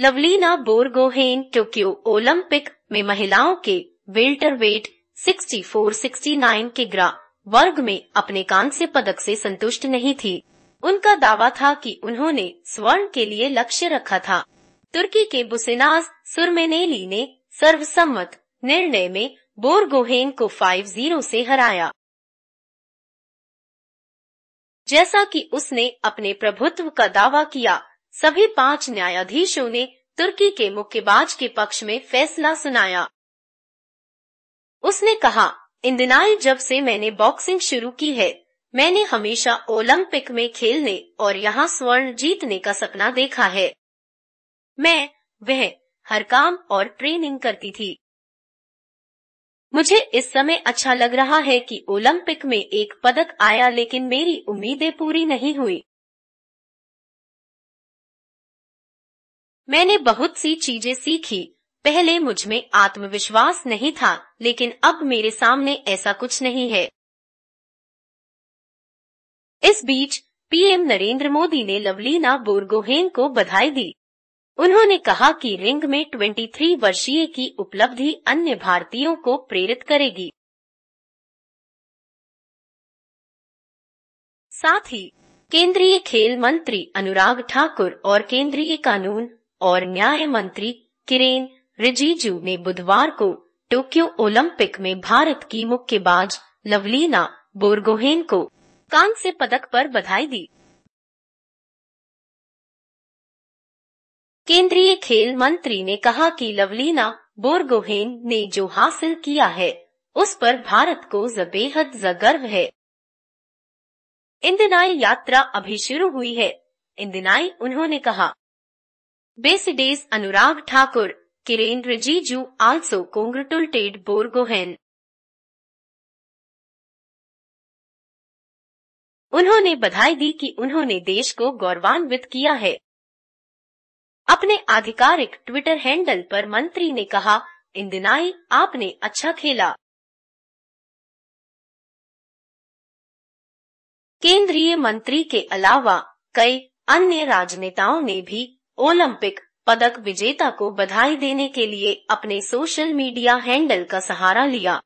Lovlina Borgohain Tokyo Olympic में महिलाओं के वेल्टर वेट सिक्सटी नाइन के ग्रा वर्ग में अपने कांस्य पदक से संतुष्ट नहीं थी उनका दावा था कि उन्होंने स्वर्ण के लिए लक्ष्य रखा था तुर्की के बुसेनाज सुरमेनेली ने सर्वसम्मत निर्णय में बोरगोहेन को 5-0 से हराया जैसा कि उसने अपने प्रभुत्व का दावा किया सभी पांच न्यायाधीशों ने तुर्की के मुक्केबाज के पक्ष में फैसला सुनाया उसने कहा इंदिनाए जब से मैंने बॉक्सिंग शुरू की है मैंने हमेशा ओलंपिक में खेलने और यहाँ स्वर्ण जीतने का सपना देखा है मैं वह हर काम और ट्रेनिंग करती थी मुझे इस समय अच्छा लग रहा है कि ओलंपिक में एक पदक आया लेकिन मेरी उम्मीदें पूरी नहीं हुई मैंने बहुत सी चीजें सीखी पहले मुझ में आत्मविश्वास नहीं था लेकिन अब मेरे सामने ऐसा कुछ नहीं है इस बीच पीएम नरेंद्र मोदी ने लवलीना बोरगोहेन को बधाई दी उन्होंने कहा कि रिंग में 23 वर्षीय की उपलब्धि अन्य भारतीयों को प्रेरित करेगी साथ ही केंद्रीय खेल मंत्री अनुराग ठाकुर और केंद्रीय कानून और न्याय मंत्री किरेन रिजिजू ने बुधवार को टोक्यो ओलंपिक में भारत की मुक्केबाज लवलीना बोरगोहेन को कांस्य पदक पर बधाई दी केंद्रीय खेल मंत्री ने कहा कि लवलीना बोरगोहेन ने जो हासिल किया है उस पर भारत को बेहद गर्व है इंदिनाई यात्रा अभी शुरू हुई है इंदिनाई उन्होंने कहा Basides Anurag Thakur, Kiren Rijiju also congratulated Borgohain उन्होंने बधाई दी कि उन्होंने देश को गौरवान्वित किया है अपने आधिकारिक ट्विटर हैंडल पर मंत्री ने कहा इंदिनाई आपने अच्छा खेला केंद्रीय मंत्री के अलावा कई अन्य राजनेताओं ने भी ओलंपिक पदक विजेता को बधाई देने के लिए अपने सोशल मीडिया हैंडल का सहारा लिया